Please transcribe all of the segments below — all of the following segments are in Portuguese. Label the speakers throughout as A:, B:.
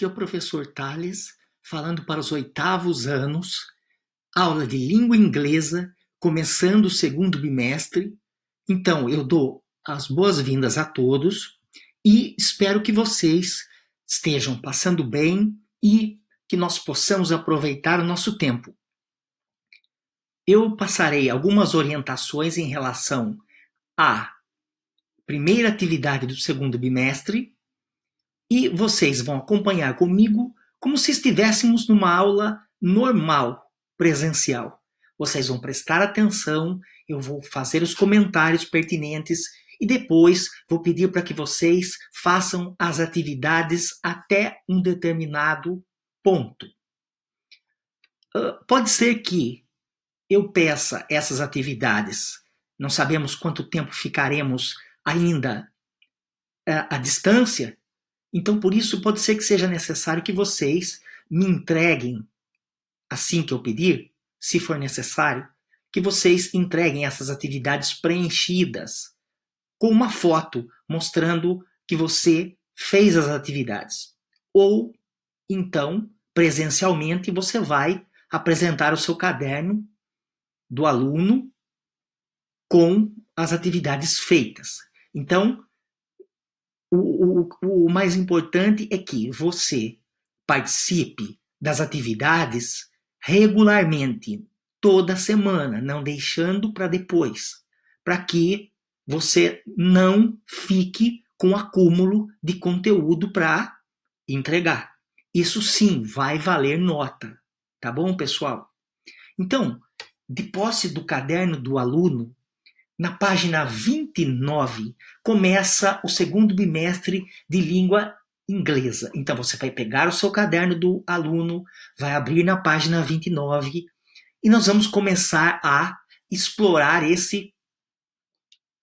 A: Aqui é o professor Tales falando para os oitavos anos, aula de língua inglesa, começando o segundo bimestre. Então, eu dou as boas-vindas a todos e espero que vocês estejam passando bem e que nós possamos aproveitar o nosso tempo. Eu passarei algumas orientações em relação à primeira atividade do segundo bimestre, e vocês vão acompanhar comigo como se estivéssemos numa aula normal, presencial. Vocês vão prestar atenção, eu vou fazer os comentários pertinentes e depois vou pedir para que vocês façam as atividades até um determinado ponto. Uh, pode ser que eu peça essas atividades, não sabemos quanto tempo ficaremos ainda uh, à distância, então, por isso, pode ser que seja necessário que vocês me entreguem, assim que eu pedir, se for necessário, que vocês entreguem essas atividades preenchidas com uma foto mostrando que você fez as atividades. Ou, então, presencialmente, você vai apresentar o seu caderno do aluno com as atividades feitas. Então, o, o, mais importante é que você participe das atividades regularmente, toda semana, não deixando para depois, para que você não fique com acúmulo de conteúdo para entregar. Isso sim vai valer nota, tá bom, pessoal? Então, de posse do caderno do aluno, na página 29, começa o segundo bimestre de língua inglesa. Então você vai pegar o seu caderno do aluno, vai abrir na página 29 e nós vamos começar a explorar esse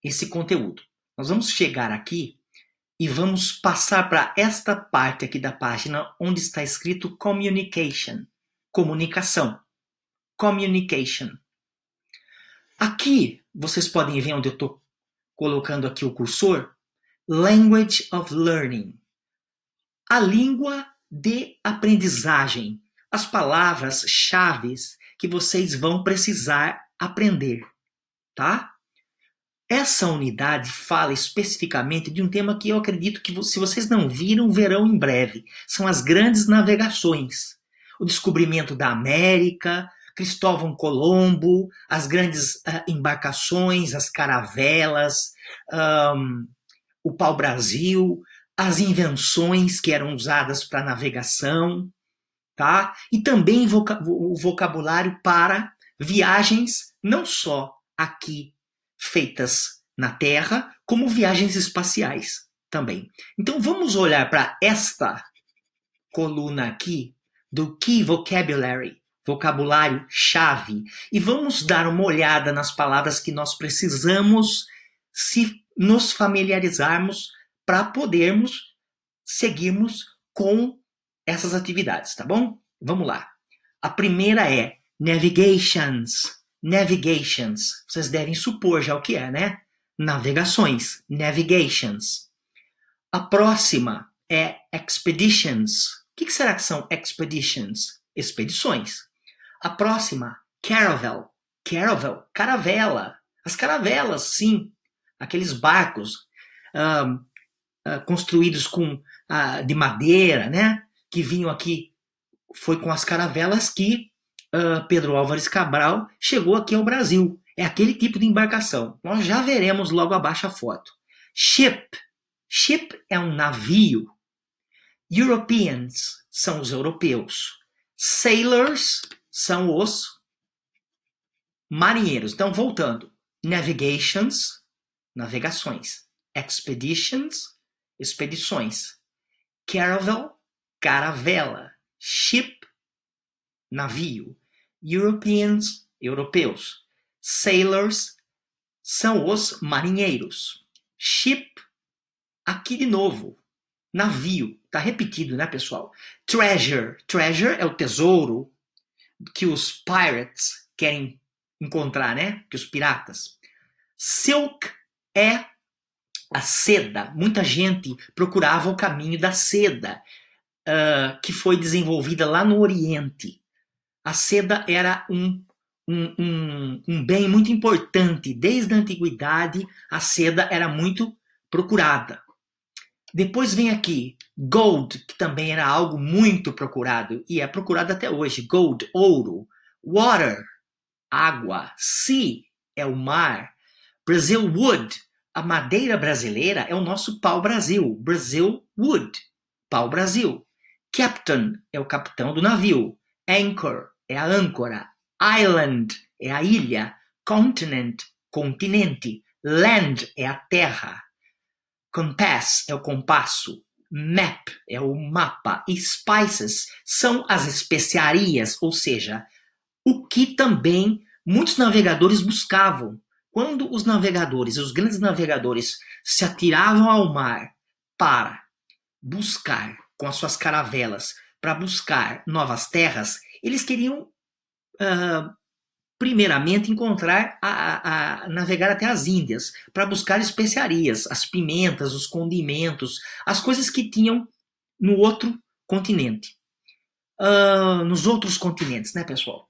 A: esse conteúdo. Nós vamos chegar aqui e vamos passar para esta parte aqui da página onde está escrito communication, comunicação. Communication. Aqui vocês podem ver onde eu estou colocando aqui o cursor. Language of Learning. A língua de aprendizagem. As palavras-chave que vocês vão precisar aprender, tá? Essa unidade fala especificamente de um tema que eu acredito que, se vocês não viram, verão em breve. São as grandes navegações. O descobrimento da América, Cristóvão Colombo, as grandes uh, embarcações, as caravelas, um, o pau-brasil, as invenções que eram usadas para navegação, tá? E também voca o vocabulário para viagens não só aqui feitas na Terra, como viagens espaciais também. Então vamos olhar para esta coluna aqui do Key Vocabulary vocabulário chave. E vamos dar uma olhada nas palavras que nós precisamos se nos familiarizarmos para podermos seguirmos com essas atividades, tá bom? Vamos lá. A primeira é navigations. Navigations. Vocês devem supor já o que é, né? Navegações. Navigations. A próxima é expeditions. O que será que são expeditions? Expedições. A próxima, caravel. Caravel, caravela. As caravelas, sim. Aqueles barcos ah, construídos com ah, de madeira, né? Que vinham aqui. Foi com as caravelas que ah, Pedro Álvares Cabral chegou aqui ao Brasil. É aquele tipo de embarcação. Nós já veremos logo abaixo a foto. Ship. Ship é um navio. Europeans são os europeus. Sailors são os marinheiros. Então, voltando: navigations, navegações, expeditions, expedições, caravel, caravela, ship, navio, Europeans, europeus, sailors, são os marinheiros, ship, aqui de novo, navio, tá repetido, né, pessoal? Treasure, treasure é o tesouro, que os pirates querem encontrar, né? Que os piratas. Silk é a seda. Muita gente procurava o caminho da seda, uh, que foi desenvolvida lá no Oriente. A seda era um um, um, um, bem muito importante. Desde a antiguidade, a seda era muito procurada. Depois vem aqui gold, que também era algo muito procurado e é procurado até hoje. Gold, ouro. Water, água. Sea é o mar. Brazil wood, a madeira brasileira é o nosso pau-brasil. Brazil wood, pau-brasil. Captain é o capitão do navio. Anchor é a âncora. Island é a ilha. Continent, continente. Land é a terra. Compass é o compasso. Map é o mapa. E spices são as especiarias, ou seja, o que também muitos navegadores buscavam. Quando os navegadores, os grandes navegadores, se atiravam ao mar para buscar com as suas caravelas, para buscar novas terras, eles queriam uh, primeiramente encontrar a, a, a, navegar até as Índias para buscar especiarias, as pimentas, os condimentos, as coisas que tinham no outro continente, uh, nos outros continentes, né, pessoal?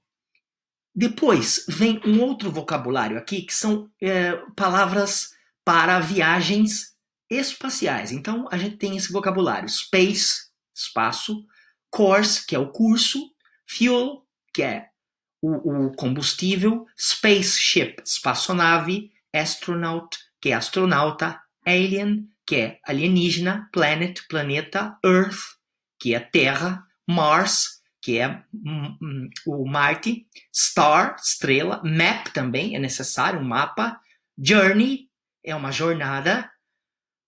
A: Depois vem um outro vocabulário aqui que são é, palavras para viagens espaciais. Então a gente tem esse vocabulário: space, espaço, course, que é o curso, fuel, que é o, o combustível, spaceship, espaçonave, astronaut, que é astronauta, alien, que é alienígena, planet, planeta, Earth, que é Terra, Mars, que é hum, hum, o Marte, star, estrela, map também é necessário, um mapa, journey é uma jornada,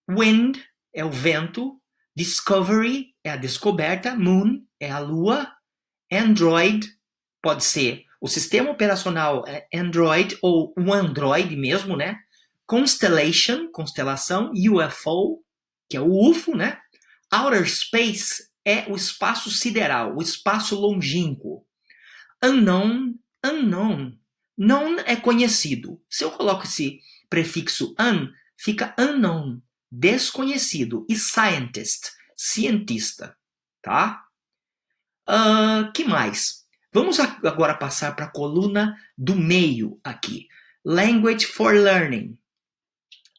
A: wind é o vento, discovery é a descoberta, moon é a lua, android pode ser o sistema operacional é, Android ou o Android mesmo, né? Constellation, constelação, UFO, que é o UFO, né? Outer space é o espaço sideral, o espaço longínquo. Unknown, unknown. Known é conhecido. Se eu coloco esse prefixo un, fica unknown, desconhecido. E scientist, cientista, tá? Uh, que mais? Vamos agora passar para a coluna do meio aqui. Language for Learning.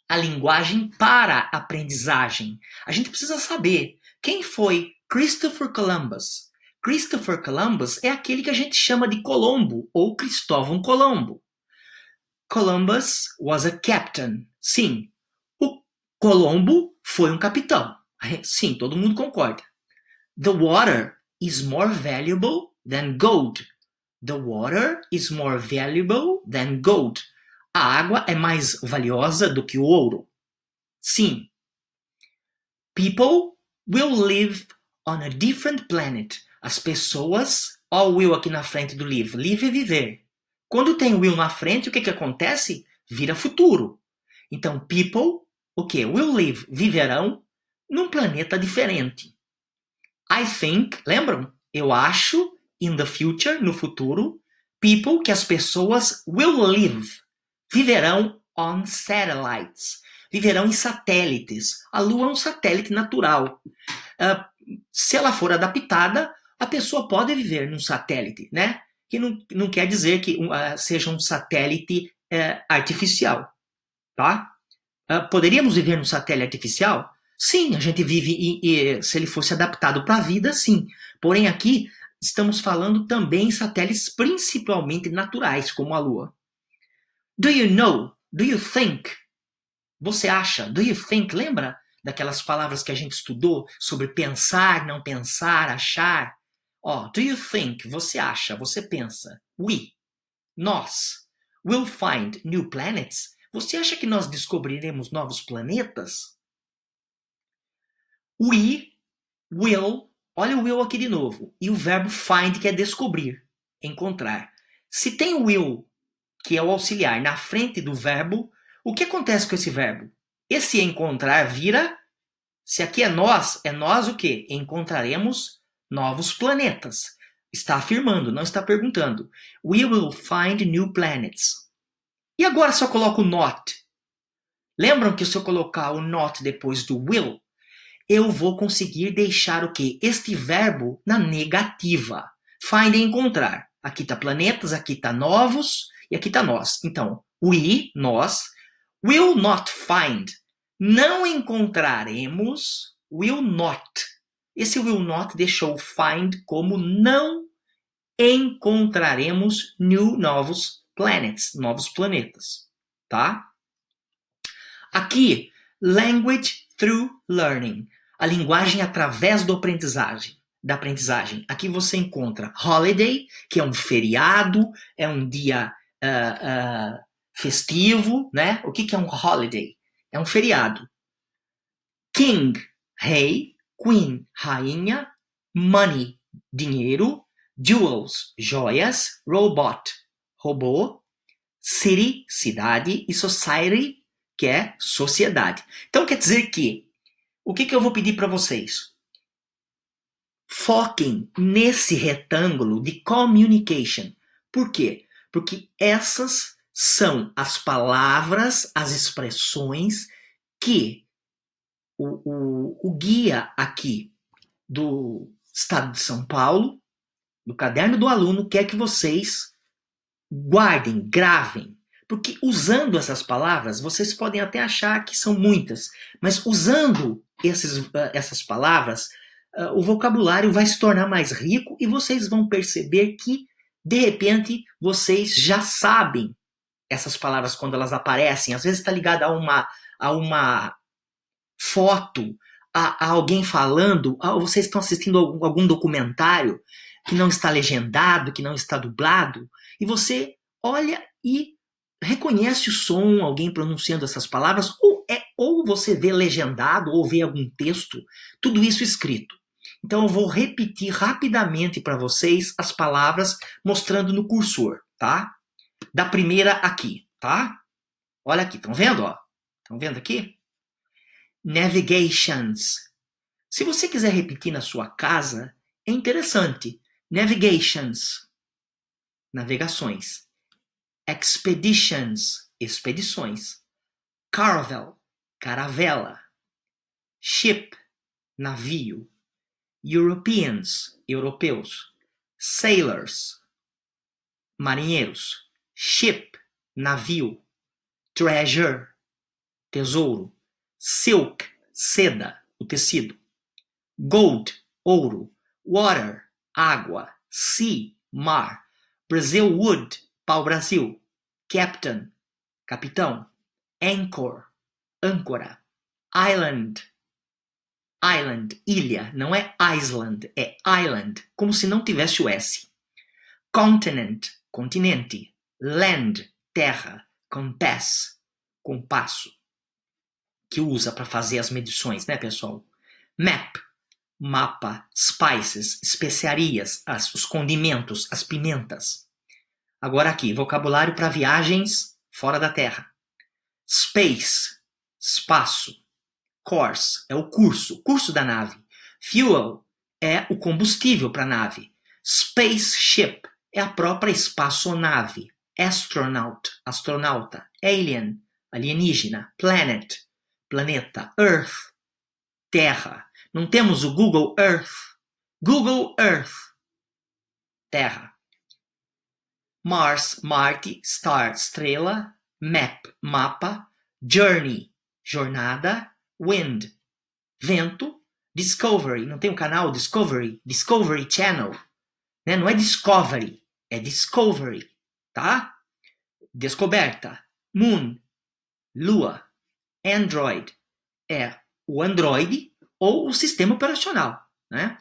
A: A linguagem para aprendizagem. A gente precisa saber quem foi Christopher Columbus. Christopher Columbus é aquele que a gente chama de Colombo ou Cristóvão Colombo. Columbus was a captain. Sim, o Colombo foi um capitão. Sim, todo mundo concorda. The water is more valuable than gold. The water is more valuable than gold. A água é mais valiosa do que o ouro. Sim. People will live on a different planet. As pessoas, ó o will aqui na frente do live, live é viver. Quando tem will na frente, o que que acontece? Vira futuro. Então, people, o que? Will live, viverão num planeta diferente. I think, lembram? Eu acho in the future, no futuro, people, que as pessoas will live, viverão on satellites, viverão em satélites. A Lua é um satélite natural. Uh, se ela for adaptada, a pessoa pode viver num satélite, né? Que não, não quer dizer que uh, seja um satélite uh, artificial, tá? Ah, poderíamos viver num satélite artificial? Sim, a gente vive, e, e, se ele fosse adaptado para a vida, sim. Porém, aqui estamos falando também em satélites principalmente naturais, como a Lua. Do you know? Do you think? Você acha? Do you think? Lembra daquelas palavras que a gente estudou sobre pensar, não pensar, achar? Ó, do you think? Você acha, você pensa. We, nós, will find new planets? Você acha que nós descobriremos novos planetas? We will Olha o will aqui de novo. E o verbo find, que é descobrir, encontrar. Se tem o will, que é o auxiliar, na frente do verbo, o que acontece com esse verbo? Esse encontrar vira. Se aqui é nós, é nós o quê? Encontraremos novos planetas. Está afirmando, não está perguntando. We will find new planets. E agora se eu coloco o not? Lembram que se eu colocar o not depois do will, eu vou conseguir deixar o que? Este verbo na negativa. Find e encontrar. Aqui está planetas, aqui está novos e aqui está nós. Então, we, nós, will not find. Não encontraremos, will not. Esse will not deixou find como não encontraremos new novos planets, novos planetas, tá? Aqui, language through learning, a linguagem através do aprendizagem, da aprendizagem. Aqui você encontra holiday, que é um feriado, é um dia uh, uh, festivo, né? O que, que é um holiday? É um feriado. King, rei, queen, rainha, money, dinheiro, jewels, joias, robot, robô, city, cidade e society, que é sociedade. Então quer dizer que o que, que eu vou pedir para vocês? Foquem nesse retângulo de communication. Por quê? Porque essas são as palavras, as expressões que o, o, o guia aqui do Estado de São Paulo, do caderno do aluno, quer que vocês guardem, gravem, porque usando essas palavras, vocês podem até achar que são muitas, mas usando esses, ah, essas palavras, ah, o vocabulário vai se tornar mais rico e vocês vão perceber que, de repente, vocês já sabem essas palavras quando elas aparecem. Às vezes está ligada a uma, a uma foto, a, a alguém falando, a, ah, vocês estão assistindo algum, algum documentário que não está legendado, que não está dublado, e você olha e reconhece o som, alguém pronunciando essas palavras, ou é ou você vê legendado ou vê algum texto, tudo isso escrito. Então eu vou repetir rapidamente para vocês as palavras mostrando no cursor, tá? Da primeira aqui, tá? Olha aqui, estão vendo, ó? Estão vendo aqui? Navigations. Se você quiser repetir na sua casa, é interessante. Navigations. Navegações expeditions, expedições, caravel, caravela, ship, navio, Europeans, europeus, sailors, marinheiros, ship, navio, treasure, tesouro, silk, seda, o tecido, gold, ouro, water, água, sea, mar, Brazil wood, pau-brasil, captain, capitão, anchor, âncora, island, island, ilha, não é Iceland, é island, como se não tivesse o S. Continent, continente, land, terra, compass, compasso, que usa para fazer as medições, né, pessoal? Map, mapa, spices, especiarias, as, os condimentos, as pimentas. Agora aqui, vocabulário para viagens fora da Terra. Space, espaço. Course é o curso, curso da nave. Fuel é o combustível para a nave. Spaceship é a própria espaçonave. Astronaut, astronauta. Alien, alienígena. Planet, planeta. Earth, terra. Não temos o Google Earth. Google Earth, terra. Mars, Marte, Star, estrela, Map, mapa, Journey, jornada, Wind, vento, Discovery, não tem um canal Discovery, Discovery Channel, né? Não é Discovery, é Discovery, tá? Descoberta, Moon, Lua, Android, é o Android ou o sistema operacional, né?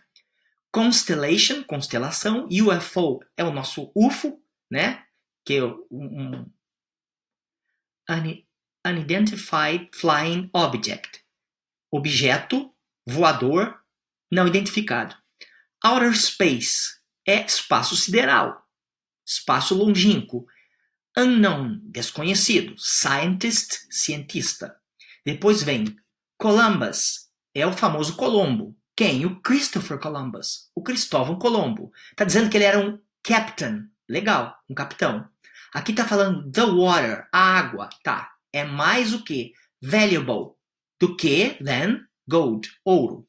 A: Constellation, constelação, UFO é o nosso UFO, né? Que é um, unidentified flying object, objeto voador não identificado. Outer space é espaço sideral, espaço longínquo. Unknown, desconhecido. Scientist, cientista. Depois vem Columbus, é o famoso Colombo. Quem? O Christopher Columbus, o Cristóvão Colombo. Está dizendo que ele era um captain, Legal, um capitão. Aqui tá falando the water, a água, tá? É mais o que? Valuable do que than gold, ouro.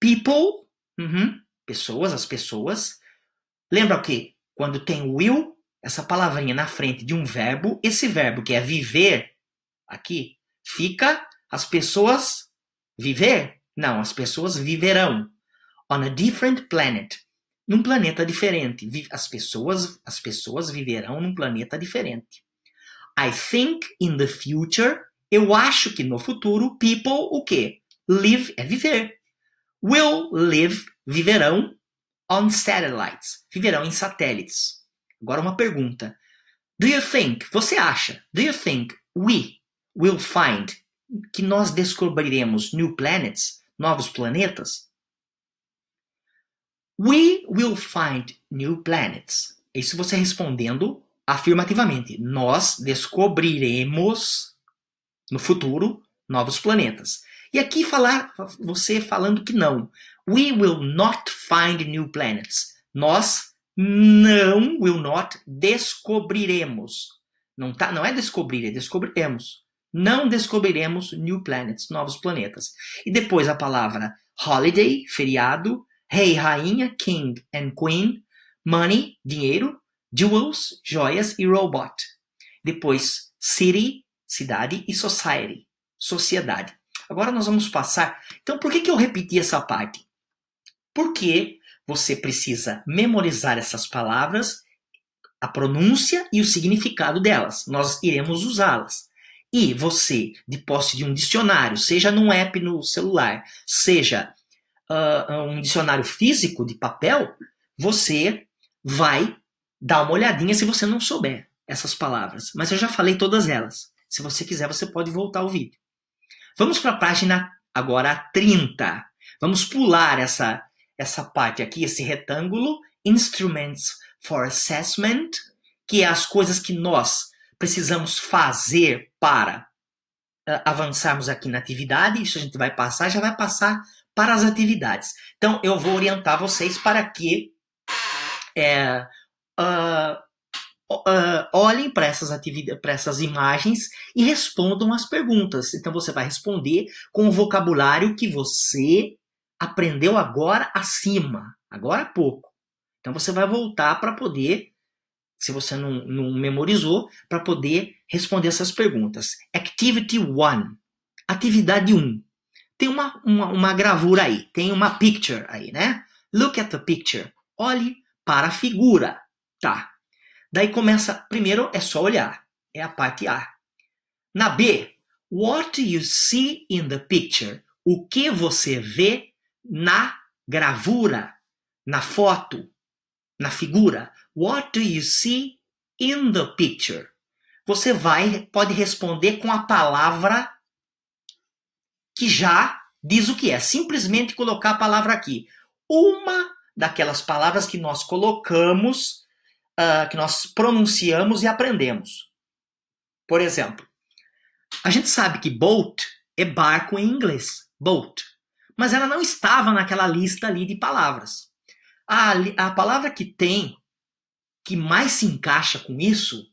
A: People, uhum, pessoas, as pessoas. Lembra o que quando tem will, essa palavrinha na frente de um verbo, esse verbo que é viver, aqui, fica as pessoas viver? Não, as pessoas viverão. On a different planet num planeta diferente. As pessoas, as pessoas viverão num planeta diferente. I think in the future, eu acho que no futuro, people, o quê? Live é viver. Will live, viverão on satellites, viverão em satélites. Agora uma pergunta. Do you think, você acha, do you think we will find, que nós descobriremos new planets, novos planetas? We will find new planets. Isso você respondendo afirmativamente. Nós descobriremos no futuro novos planetas. E aqui falar você falando que não. We will not find new planets. Nós não will not descobriremos. Não tá, não é descobrir, é descobriremos. Não descobriremos new planets, novos planetas. E depois a palavra holiday, feriado, rei, rainha, king and queen, money, dinheiro, jewels, joias e robot. Depois, city, cidade e society, sociedade. Agora nós vamos passar. Então, por que, que eu repeti essa parte? Porque você precisa memorizar essas palavras, a pronúncia e o significado delas. Nós iremos usá-las. E você, de posse de um dicionário, seja num app no celular, seja uh, um dicionário físico de papel, você vai dar uma olhadinha se você não souber essas palavras. Mas eu já falei todas elas. Se você quiser, você pode voltar ao vídeo. Vamos para a página agora 30. Vamos pular essa, essa parte aqui, esse retângulo, Instruments for Assessment, que é as coisas que nós precisamos fazer para uh, avançarmos aqui na atividade. Isso a gente vai passar, já vai passar para as atividades. Então, eu vou orientar vocês para que é, uh, uh, olhem para essas, para essas imagens e respondam as perguntas. Então, você vai responder com o vocabulário que você aprendeu agora acima, agora há pouco. Então, você vai voltar para poder, se você não, não memorizou, para poder responder essas perguntas. Activity 1. Atividade 1. Um tem uma, uma, uma gravura aí, tem uma picture aí, né? Look at the picture. Olhe para a figura. Tá. Daí começa, primeiro é só olhar, é a parte A. Na B, what do you see in the picture? O que você vê na gravura, na foto, na figura? What do you see in the picture? Você vai pode responder com a palavra que já diz o que é. Simplesmente colocar a palavra aqui. Uma daquelas palavras que nós colocamos, uh, que nós pronunciamos e aprendemos. Por exemplo, a gente sabe que boat é barco em inglês. Boat. Mas ela não estava naquela lista ali de palavras. A, a palavra que tem, que mais se encaixa com isso,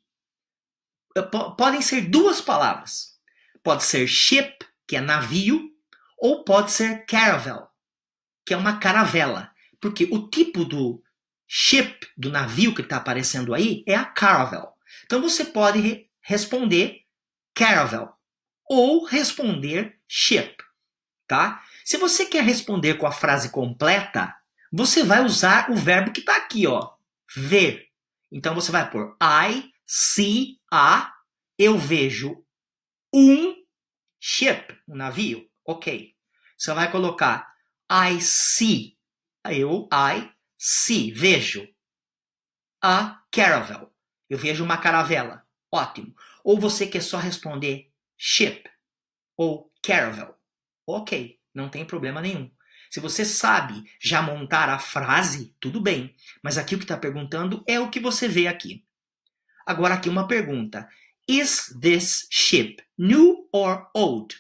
A: eh, podem ser duas palavras. Pode ser ship que é navio, ou pode ser caravel, que é uma caravela. Porque o tipo do ship, do navio que está aparecendo aí, é a caravel. Então você pode re responder caravel ou responder ship, tá? Se você quer responder com a frase completa, você vai usar o verbo que está aqui, ó, ver. Então você vai por I see a, eu vejo um Ship, um navio. Ok. Você vai colocar I see. Eu, I see, vejo. A caravel. Eu vejo uma caravela. Ótimo. Ou você quer só responder ship ou caravel. Ok, não tem problema nenhum. Se você sabe já montar a frase, tudo bem. Mas aqui o que está perguntando é o que você vê aqui. Agora aqui uma pergunta. Is this ship new or old.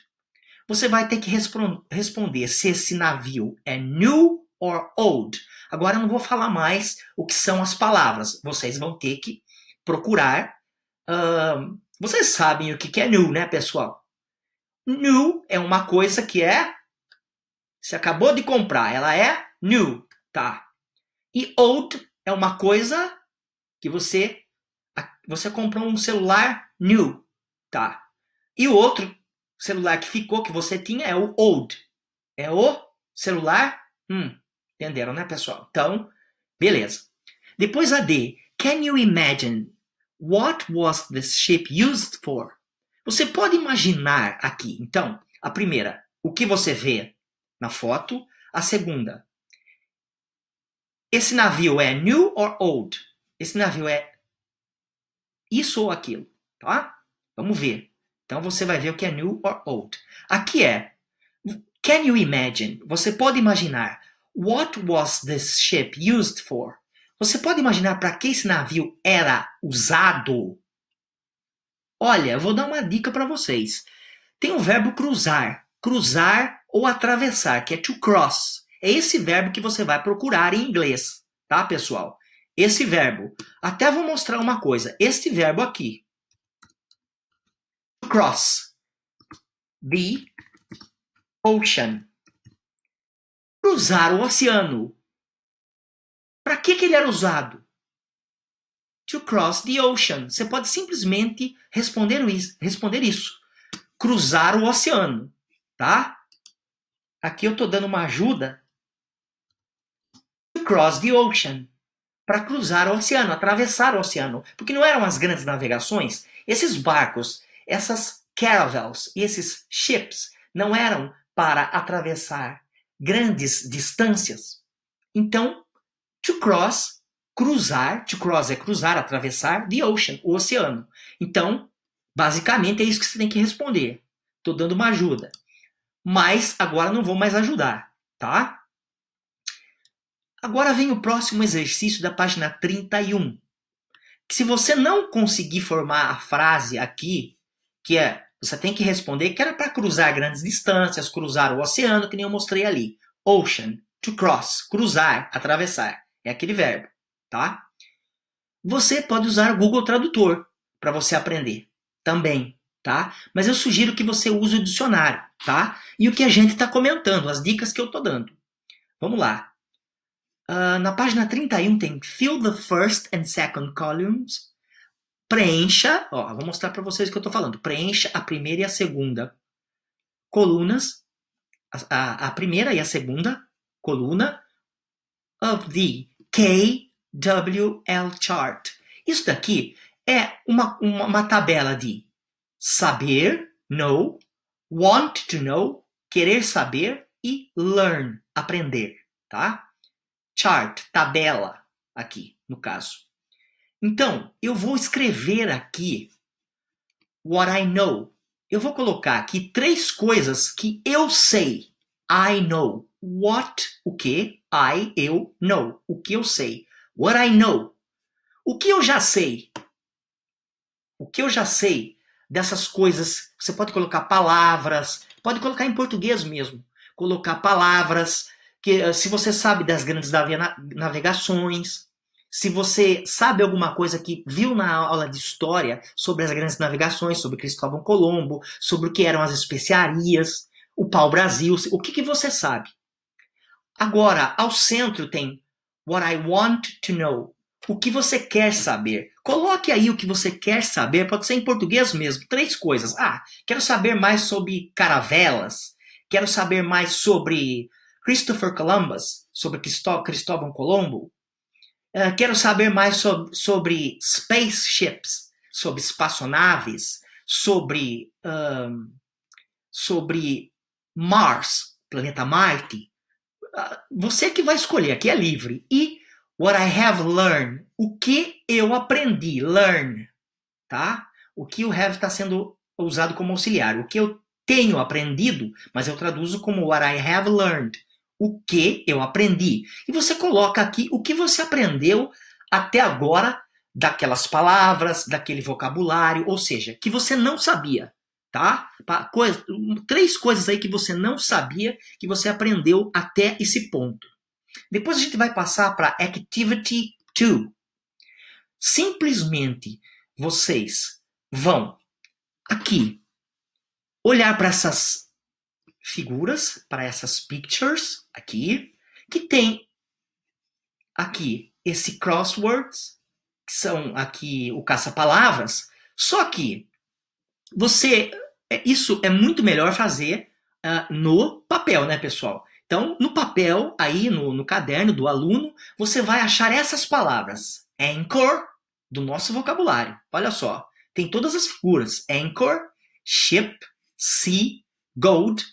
A: Você vai ter que responder se esse navio é new or old. Agora eu não vou falar mais o que são as palavras. Vocês vão ter que procurar. vocês sabem o que é new, né, pessoal? New é uma coisa que é. Você acabou de comprar, ela é new, tá? E old é uma coisa que você. Você comprou um celular new, tá? E o outro celular que ficou, que você tinha, é o old. É o celular. Hum, entenderam, né, pessoal? Então, beleza. Depois a D. Can you imagine what was this ship used for? Você pode imaginar aqui. Então, a primeira, o que você vê na foto. A segunda, esse navio é new or old? Esse navio é isso ou aquilo, tá? Vamos ver. Então você vai ver o que é new or old. Aqui é Can you imagine? Você pode imaginar. What was this ship used for? Você pode imaginar para que esse navio era usado? Olha, vou dar uma dica para vocês. Tem o verbo cruzar, cruzar ou atravessar, que é to cross. É esse verbo que você vai procurar em inglês, tá, pessoal? Esse verbo. Até vou mostrar uma coisa. Este verbo aqui, cross the ocean. Cruzar o oceano. Para que, que ele era usado? To cross the ocean. Você pode simplesmente responder isso, responder isso. Cruzar o oceano, tá? Aqui eu estou dando uma ajuda. To cross the ocean. Para cruzar o oceano, atravessar o oceano. Porque não eram as grandes navegações. Esses barcos essas caravels, esses ships, não eram para atravessar grandes distâncias. Então, to cross, cruzar, to cross é cruzar, atravessar, the ocean, o oceano. Então, basicamente é isso que você tem que responder. Estou dando uma ajuda. Mas agora não vou mais ajudar, tá? Agora vem o próximo exercício da página 31. se você não conseguir formar a frase aqui que é você tem que responder que era para cruzar grandes distâncias, cruzar o oceano, que nem eu mostrei ali. Ocean, to cross, cruzar, atravessar. É aquele verbo, tá? Você pode usar o Google Tradutor para você aprender também, tá? Mas eu sugiro que você use o dicionário, tá? E o que a gente está comentando, as dicas que eu tô dando. Vamos lá. Uh, na página 31 tem fill the first and second columns preencha, ó, vou mostrar para vocês o que eu estou falando. Preencha a primeira e a segunda colunas, a, a, primeira e a segunda coluna of the KWL chart. Isso daqui é uma, uma, uma tabela de saber, know, want to know, querer saber e learn, aprender, tá? Chart, tabela, aqui no caso. Então, eu vou escrever aqui what I know. Eu vou colocar aqui três coisas que eu sei. I know. What, o que? I, eu, know. O que eu sei. What I know. O que eu já sei? O que eu já sei dessas coisas? Você pode colocar palavras, pode colocar em português mesmo. Colocar palavras, que eh, se você sabe das grandes navegações, se você sabe alguma coisa que viu na aula de história sobre as grandes navegações, sobre Cristóvão Colombo, sobre o que eram as especiarias, o pau-brasil, o que, que você sabe. Agora, ao centro tem What I want to know. O que você quer saber? Coloque aí o que você quer saber, pode ser em português mesmo. Três coisas. Ah, quero saber mais sobre caravelas. Quero saber mais sobre Christopher Columbus, sobre Cristó Cristóvão Colombo ah, quero saber mais sobre spaceships, sobre espaçonaves, sobre, um, sobre Mars, planeta Marte. Ah, você que vai escolher, aqui é livre. E what I have learned, o que eu aprendi, learn, tá? O que o have está sendo usado como auxiliar, o que eu tenho aprendido, mas eu traduzo como what I have learned o que eu aprendi. E você coloca aqui o que você aprendeu até agora daquelas palavras, daquele vocabulário, ou seja, que você não sabia, tá? três coisas aí que você não sabia, que você aprendeu até esse ponto. Depois a gente vai passar para Activity 2. Simplesmente vocês vão aqui olhar para essas figuras para essas pictures aqui, que tem aqui esse crosswords, que são aqui o caça-palavras, só que você é, isso é muito melhor fazer uh, no papel, né, pessoal? Então, no papel, aí no, no caderno do aluno, você vai achar essas palavras. Anchor, do nosso vocabulário. Olha só, tem todas as figuras. Anchor, ship, sea, gold,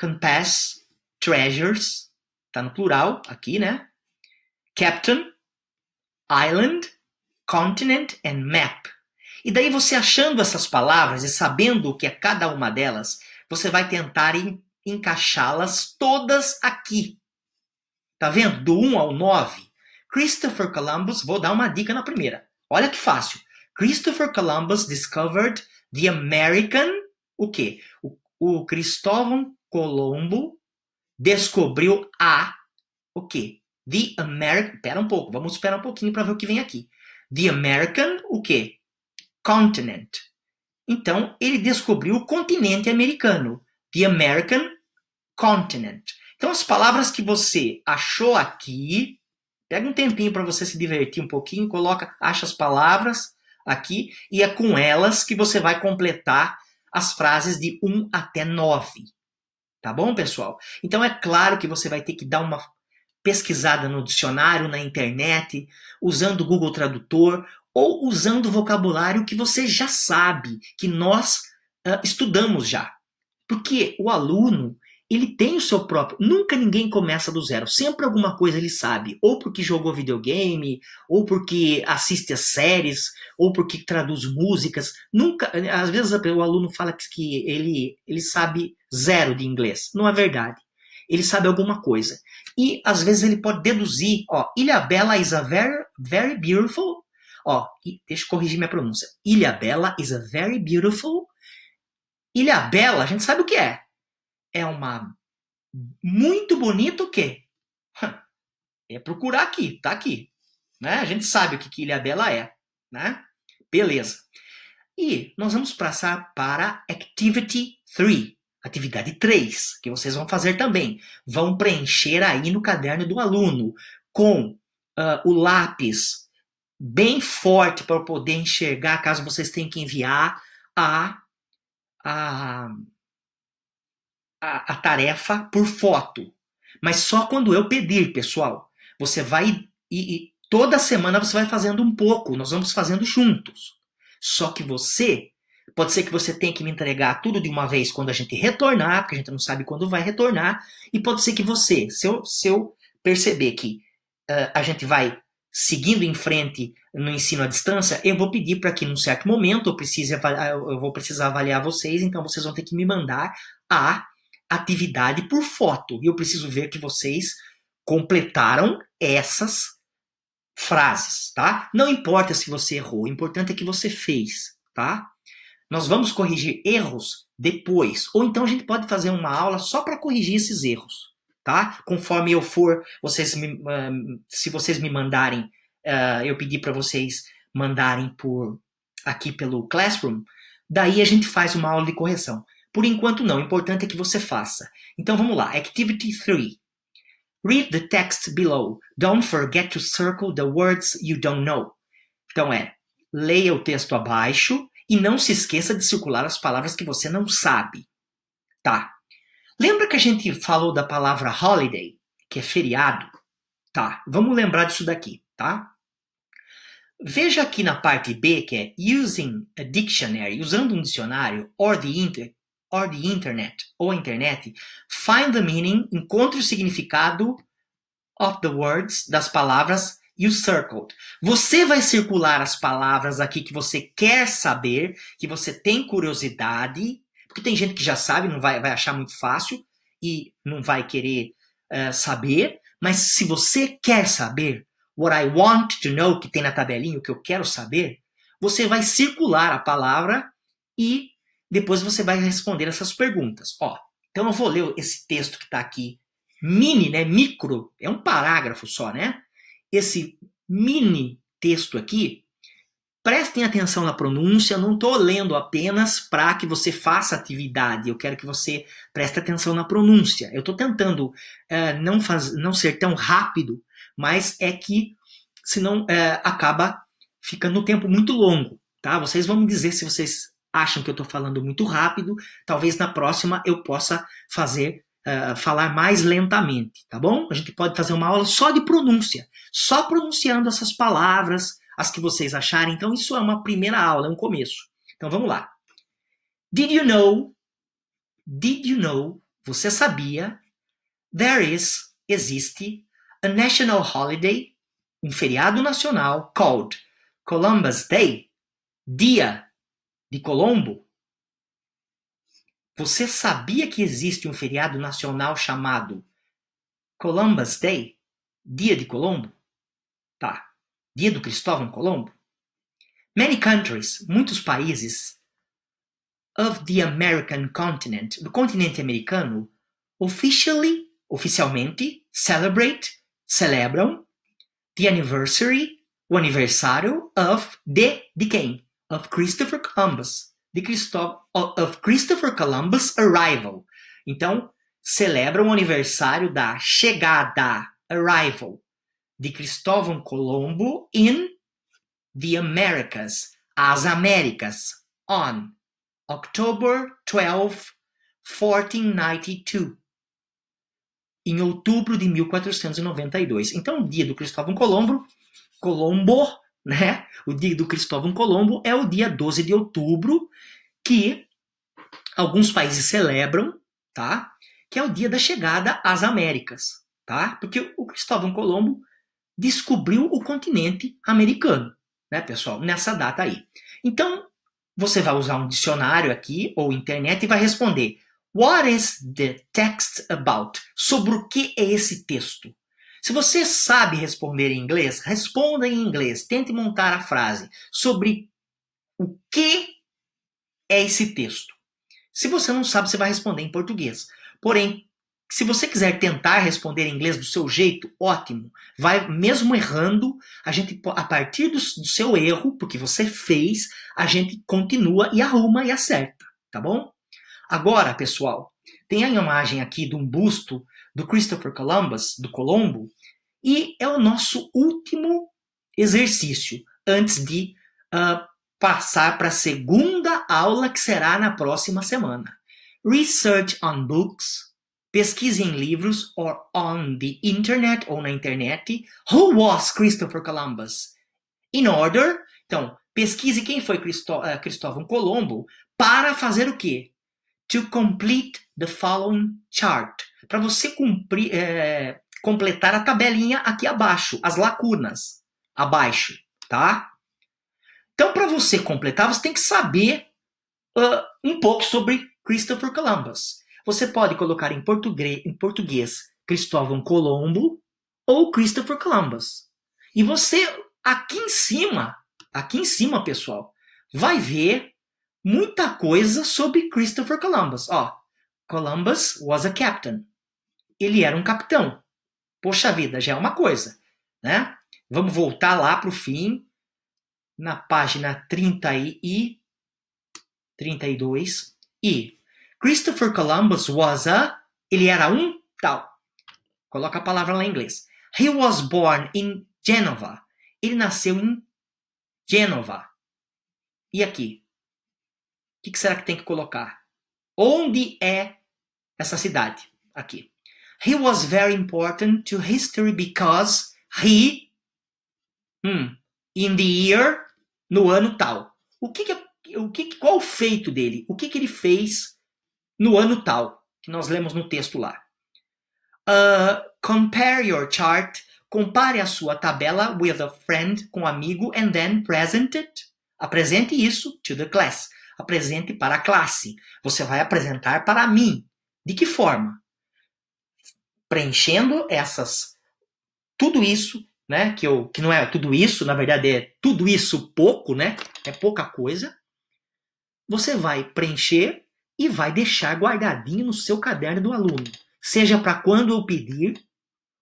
A: Compass Treasures, tá no plural aqui, né? Captain, Island, Continent and Map. E daí você achando essas palavras e sabendo o que é cada uma delas, você vai tentar en encaixá-las todas aqui. Tá vendo? Do 1 ao 9. Christopher Columbus, vou dar uma dica na primeira. Olha que fácil. Christopher Columbus discovered the American, o quê? O, o Cristóvão Colombo descobriu a o quê? The American. Pera um pouco, vamos esperar um pouquinho para ver o que vem aqui. The American, o quê? Continent. Então, ele descobriu o continente americano. The American Continent. Então, as palavras que você achou aqui, pega um tempinho para você se divertir um pouquinho, coloca, acha as palavras aqui e é com elas que você vai completar as frases de 1 até 9. Tá bom, pessoal? Então é claro que você vai ter que dar uma pesquisada no dicionário, na internet, usando o Google Tradutor ou usando o vocabulário que você já sabe, que nós uh, estudamos já. Porque o aluno, ele tem o seu próprio. Nunca ninguém começa do zero. Sempre alguma coisa ele sabe. Ou porque jogou videogame, ou porque assiste as séries, ou porque traduz músicas. Nunca. Às vezes o aluno fala que ele, ele sabe zero de inglês. Não é verdade. Ele sabe alguma coisa. E às vezes ele pode deduzir, ó, Ilha Bela is a very, very beautiful. Ó, deixa eu corrigir minha pronúncia. Ilha Bela is a very beautiful. Ilha Bela, a gente sabe o que é. É uma muito bonito o quê? É procurar aqui, tá aqui. Né? A gente sabe o que, que Ilha Bela é, né? Beleza. E nós vamos passar para Activity 3. Atividade 3, que vocês vão fazer também. Vão preencher aí no caderno do aluno com uh, o lápis bem forte para poder enxergar, caso vocês tenham que enviar a, a, a, a tarefa por foto. Mas só quando eu pedir, pessoal. Você vai e, e toda semana você vai fazendo um pouco, nós vamos fazendo juntos. Só que você Pode ser que você tenha que me entregar tudo de uma vez quando a gente retornar, porque a gente não sabe quando vai retornar. E pode ser que você, se eu, se eu perceber que uh, a gente vai seguindo em frente no ensino à distância, eu vou pedir para que num certo momento eu, precise avaliar, ah, eu vou precisar avaliar vocês, então vocês vão ter que me mandar a atividade por foto. E eu preciso ver que vocês completaram essas frases, tá? Não importa se você errou, o importante é que você fez, tá? Nós vamos corrigir erros depois, ou então a gente pode fazer uma aula só para corrigir esses erros, tá? Conforme eu for, vocês me, hum, se vocês me mandarem, uh, eu pedi para vocês mandarem por aqui pelo Classroom, daí a gente faz uma aula de correção. Por enquanto não, o importante é que você faça. Então vamos lá, Activity 3. Read the text below. Don't forget to circle the words you don't know. Então é, leia o texto abaixo e não se esqueça de circular as palavras que você não sabe. Tá. Lembra que a gente falou da palavra holiday, que é feriado? Tá. Vamos lembrar disso daqui, tá? Veja aqui na parte B que é using a dictionary, usando um dicionário or the, inter, or the internet ou a internet, find the meaning, encontre o significado of the words, das palavras e o circled. Você vai circular as palavras aqui que você quer saber, que você tem curiosidade, porque tem gente que já sabe, não vai, vai achar muito fácil e não vai querer uh, saber. Mas se você quer saber, what I want to know, que tem na tabelinha, o que eu quero saber, você vai circular a palavra e depois você vai responder essas perguntas. Ó, então eu vou ler esse texto que está aqui, mini, né, micro, é um parágrafo só, né? esse mini texto aqui, prestem atenção na pronúncia, não estou lendo apenas para que você faça atividade, eu quero que você preste atenção na pronúncia. Eu estou tentando é, não, faz, não ser tão rápido, mas é que senão é, acaba ficando um tempo muito longo. Tá? Vocês vão me dizer se vocês acham que eu estou falando muito rápido, talvez na próxima eu possa fazer é, falar mais lentamente, tá bom? A gente pode fazer uma aula só de pronúncia, só pronunciando essas palavras, as que vocês acharem. Então, isso é uma primeira aula, é um começo. Então, vamos lá. Did you know? Did you know? Você sabia? There is, existe, a national holiday, um feriado nacional, called Columbus Day, dia de Colombo, você sabia que existe um feriado nacional chamado Columbus Day? Dia de Colombo? Tá. Dia do Cristóvão Colombo? Many countries, muitos países of the American continent, do continente americano, officially, oficialmente, celebrate, celebram the anniversary, o aniversário of de de quem? Of Christopher Columbus de Christo of Christopher Columbus Arrival. Então, celebram o aniversário da chegada, arrival, de Cristóvão Colombo in the Americas, as Américas, on October 12, 1492. Em outubro de 1492. Então, dia do Cristóvão Colombo, Colombo né? O dia do Cristóvão Colombo é o dia 12 de outubro, que alguns países celebram, tá? Que é o dia da chegada às Américas, tá? Porque o Cristóvão Colombo descobriu o continente americano, né, pessoal? Nessa data aí. Então, você vai usar um dicionário aqui ou internet e vai responder: What is the text about? Sobre o que é esse texto? Se você sabe responder em inglês, responda em inglês. Tente montar a frase sobre o que é esse texto. Se você não sabe, você vai responder em português. Porém, se você quiser tentar responder em inglês do seu jeito, ótimo. Vai mesmo errando, a gente a partir do, do seu erro, porque você fez, a gente continua e arruma e acerta, tá bom? Agora, pessoal, tem a imagem aqui de um busto do Christopher Columbus, do Colombo, e é o nosso último exercício antes de uh, passar para a segunda aula que será na próxima semana. Research on books, pesquise em livros or on the internet ou na internet. Who was Christopher Columbus? In order, então, pesquise quem foi uh, Cristóvão Colombo para fazer o quê? To complete the following chart para você cumprir, é, completar a tabelinha aqui abaixo, as lacunas abaixo, tá? Então, para você completar, você tem que saber uh, um pouco sobre Christopher Columbus. Você pode colocar em, em português Cristóvão Colombo ou Christopher Columbus. E você, aqui em cima, aqui em cima, pessoal, vai ver muita coisa sobre Christopher Columbus. Ó, Columbus was a captain ele era um capitão. Poxa vida, já é uma coisa, né? Vamos voltar lá para o fim, na página 30 e 32. E Christopher Columbus was a. Ele era um tal. Coloca a palavra lá em inglês. He was born in Genova. Ele nasceu em Genova. E aqui? O que será que tem que colocar? Onde é essa cidade? Aqui. He was very important to history because he, hmm, in the year, no ano tal. O que, que o que, qual o feito dele? O que, que ele fez no ano tal? Que nós lemos no texto lá. Uh, compare your chart. Compare a sua tabela with a friend, com um amigo, and then present it. Apresente isso to the class. Apresente para a classe. Você vai apresentar para mim. De que forma? preenchendo essas tudo isso, né, que eu que não é tudo isso, na verdade é tudo isso pouco, né? É pouca coisa. Você vai preencher e vai deixar guardadinho no seu caderno do aluno, seja para quando eu pedir,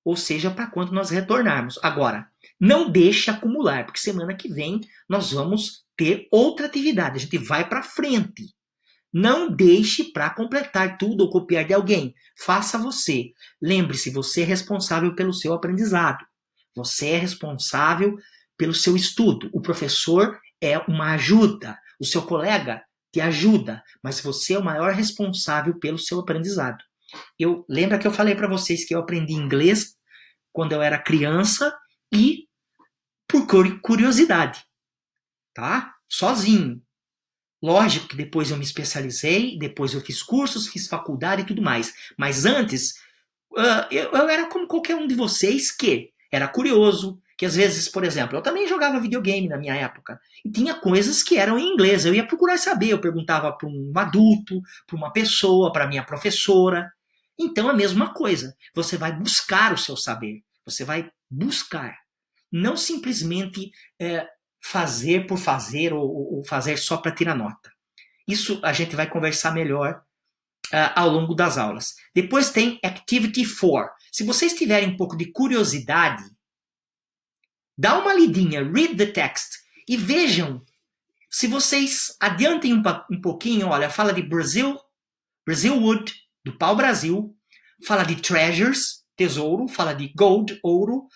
A: ou seja para quando nós retornarmos. Agora, não deixe acumular, porque semana que vem nós vamos ter outra atividade, a gente vai para frente. Não deixe para completar tudo ou copiar de alguém. Faça você. Lembre-se, você é responsável pelo seu aprendizado. Você é responsável pelo seu estudo. O professor é uma ajuda. O seu colega te ajuda, mas você é o maior responsável pelo seu aprendizado. Eu lembra que eu falei para vocês que eu aprendi inglês quando eu era criança e por curiosidade, tá? Sozinho. Lógico que depois eu me especializei, depois eu fiz cursos, fiz faculdade e tudo mais. Mas antes, ah, eu, eu era como qualquer um de vocês que era curioso, que às vezes, por exemplo, eu também jogava videogame na minha época e tinha coisas que eram em inglês. Eu ia procurar saber, eu perguntava para um adulto, para uma pessoa, para minha professora. Então a mesma coisa. Você vai buscar o seu saber, você vai buscar, não simplesmente é, fazer por fazer ou, ou fazer só para tirar nota. Isso a gente vai conversar melhor uh, ao longo das aulas. Depois tem Activity 4. Se vocês tiverem um pouco de curiosidade, dá uma lidinha, read the text e vejam se vocês adiantem um, um pouquinho, olha, fala de Brazil, Brazil Wood, do pau Brasil, fala de treasures, tesouro, fala de gold, ouro,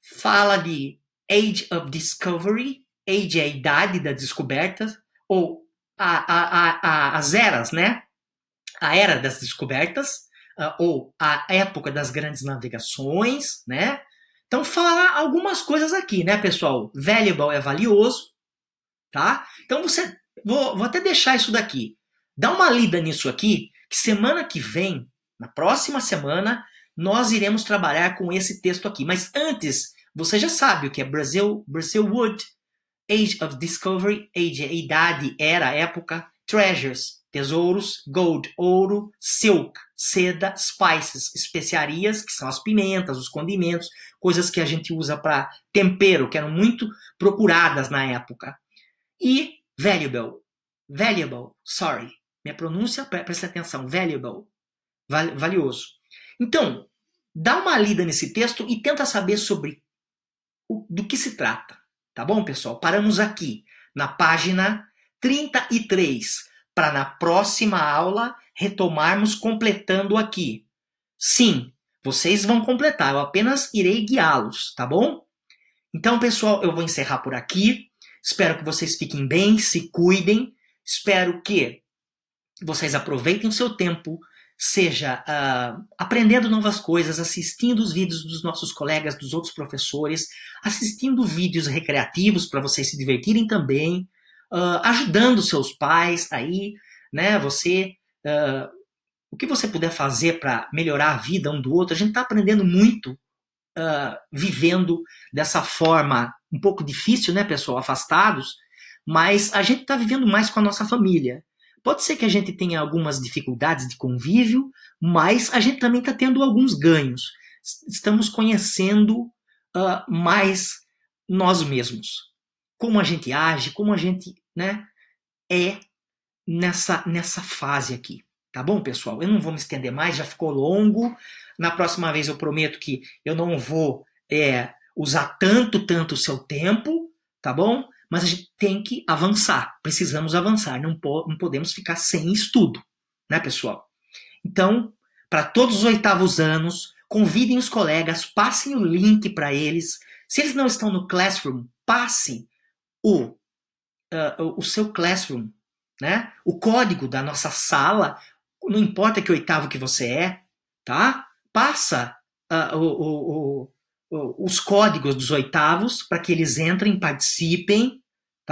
A: fala de Age of Discovery, Age é a idade da descoberta, ou a, a, a, as eras, né? A era das descobertas, ah, ou a época das grandes navegações, né? Então, falar algumas coisas aqui, né, pessoal? Valuable é valioso, tá? Então, você. Vou, vou até deixar isso daqui. Dá uma lida nisso aqui, que semana que vem, na próxima semana, nós iremos trabalhar com esse texto aqui. Mas antes, você já sabe o que é Brazil? Brazil Wood, Age of Discovery, Age idade, era, época, Treasures, tesouros, gold, ouro, silk, seda, spices, especiarias, que são as pimentas, os condimentos, coisas que a gente usa para tempero, que eram muito procuradas na época. E valuable, valuable, sorry, minha pronúncia, presta atenção, valuable, valioso. Então, dá uma lida nesse texto e tenta saber sobre do que se trata. Tá bom, pessoal? Paramos aqui, na página 33, para na próxima aula retomarmos completando aqui. Sim, vocês vão completar, eu apenas irei guiá-los, tá bom? Então, pessoal, eu vou encerrar por aqui. Espero que vocês fiquem bem, se cuidem. Espero que vocês aproveitem o seu tempo seja uh, aprendendo novas coisas, assistindo os vídeos dos nossos colegas, dos outros professores, assistindo vídeos recreativos para vocês se divertirem também, uh, ajudando seus pais aí, né? Você, uh, o que você puder fazer para melhorar a vida um do outro, a gente está aprendendo muito vivendo dessa forma um pouco difícil, né, pessoal, afastados, mas a gente está vivendo mais com a nossa família. Pode ser que a gente tenha algumas dificuldades de convívio, mas a gente também está tendo alguns ganhos. Estamos conhecendo uh, mais nós mesmos, como a gente age, como a gente né, é nessa, nessa fase aqui. Tá bom, pessoal? Eu não vou me estender mais, já ficou longo. Na próxima vez eu prometo que eu não vou é, usar tanto, tanto o seu tempo, tá bom? mas a gente tem que avançar, precisamos avançar, não, po não podemos ficar sem estudo, né, pessoal? Então, para todos os oitavos anos, convidem os colegas, passem o link para eles. Se eles não estão no Classroom, passe o, uh, o seu Classroom, né? O código da nossa sala, não importa que oitavo que você é, tá? Passa uh, o, o, o, os códigos dos oitavos para que eles entrem, participem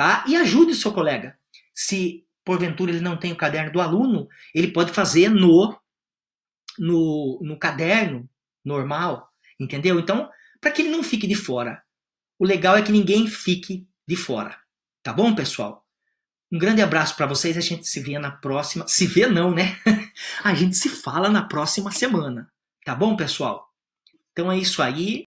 A: tá? E ajude o seu colega. Se porventura ele não tem o caderno do aluno, ele pode fazer no no, no caderno normal, entendeu? Então, para que ele não fique de fora. O legal é que ninguém fique de fora. Tá bom, pessoal? Um grande abraço para vocês. A gente se vê na próxima. Se vê não, né? a gente se fala na próxima semana. Tá bom, pessoal? Então é isso aí.